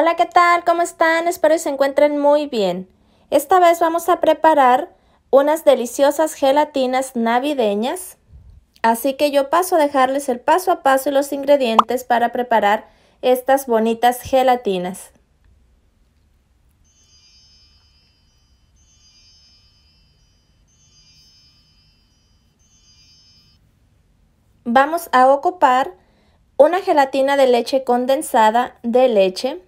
Hola, ¿qué tal? ¿Cómo están? Espero que se encuentren muy bien. Esta vez vamos a preparar unas deliciosas gelatinas navideñas. Así que yo paso a dejarles el paso a paso y los ingredientes para preparar estas bonitas gelatinas. Vamos a ocupar una gelatina de leche condensada de leche,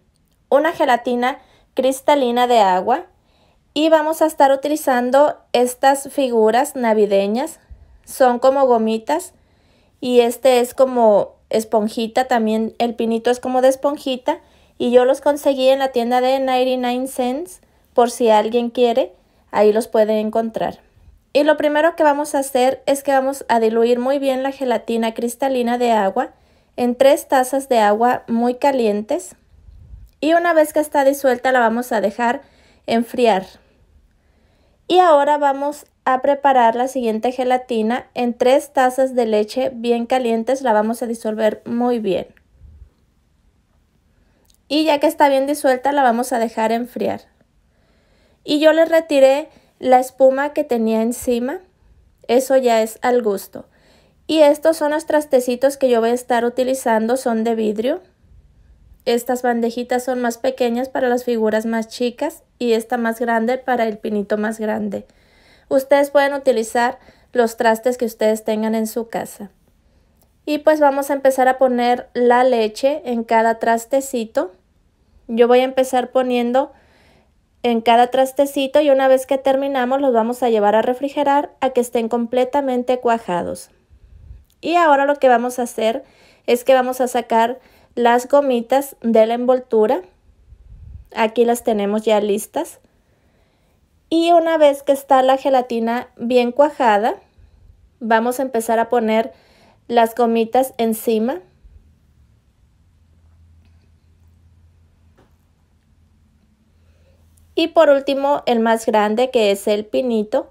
una gelatina cristalina de agua y vamos a estar utilizando estas figuras navideñas. Son como gomitas y este es como esponjita, también el pinito es como de esponjita y yo los conseguí en la tienda de 99 cents por si alguien quiere, ahí los puede encontrar. Y lo primero que vamos a hacer es que vamos a diluir muy bien la gelatina cristalina de agua en tres tazas de agua muy calientes y una vez que está disuelta la vamos a dejar enfriar. Y ahora vamos a preparar la siguiente gelatina en tres tazas de leche bien calientes, la vamos a disolver muy bien. Y ya que está bien disuelta la vamos a dejar enfriar. Y yo le retiré la espuma que tenía encima, eso ya es al gusto. Y estos son los trastecitos que yo voy a estar utilizando, son de vidrio. Estas bandejitas son más pequeñas para las figuras más chicas y esta más grande para el pinito más grande. Ustedes pueden utilizar los trastes que ustedes tengan en su casa. Y pues vamos a empezar a poner la leche en cada trastecito. Yo voy a empezar poniendo en cada trastecito y una vez que terminamos los vamos a llevar a refrigerar a que estén completamente cuajados. Y ahora lo que vamos a hacer es que vamos a sacar las gomitas de la envoltura. Aquí las tenemos ya listas. Y una vez que está la gelatina bien cuajada, vamos a empezar a poner las gomitas encima. Y por último, el más grande que es el pinito.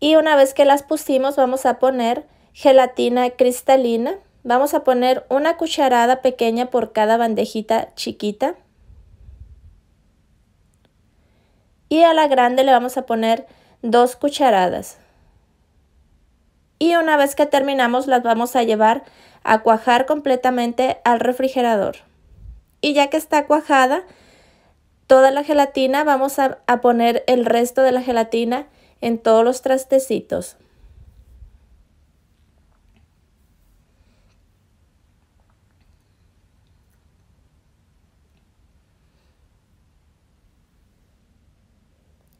Y una vez que las pusimos, vamos a poner gelatina cristalina. Vamos a poner una cucharada pequeña por cada bandejita chiquita. Y a la grande le vamos a poner dos cucharadas. Y una vez que terminamos las vamos a llevar a cuajar completamente al refrigerador. Y ya que está cuajada toda la gelatina, vamos a, a poner el resto de la gelatina en todos los trastecitos.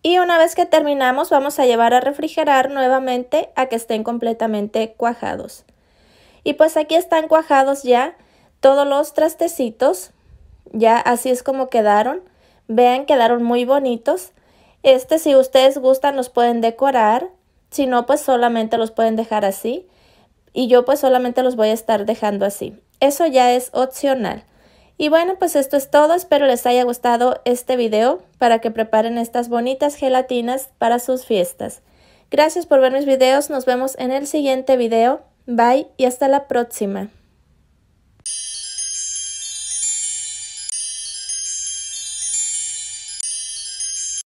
Y una vez que terminamos vamos a llevar a refrigerar nuevamente a que estén completamente cuajados. Y pues aquí están cuajados ya todos los trastecitos. Ya así es como quedaron. Vean, quedaron muy bonitos. Este si ustedes gustan los pueden decorar. Si no, pues solamente los pueden dejar así. Y yo pues solamente los voy a estar dejando así. Eso ya es opcional. Y bueno, pues esto es todo. Espero les haya gustado este video para que preparen estas bonitas gelatinas para sus fiestas. Gracias por ver mis videos. Nos vemos en el siguiente video. Bye y hasta la próxima.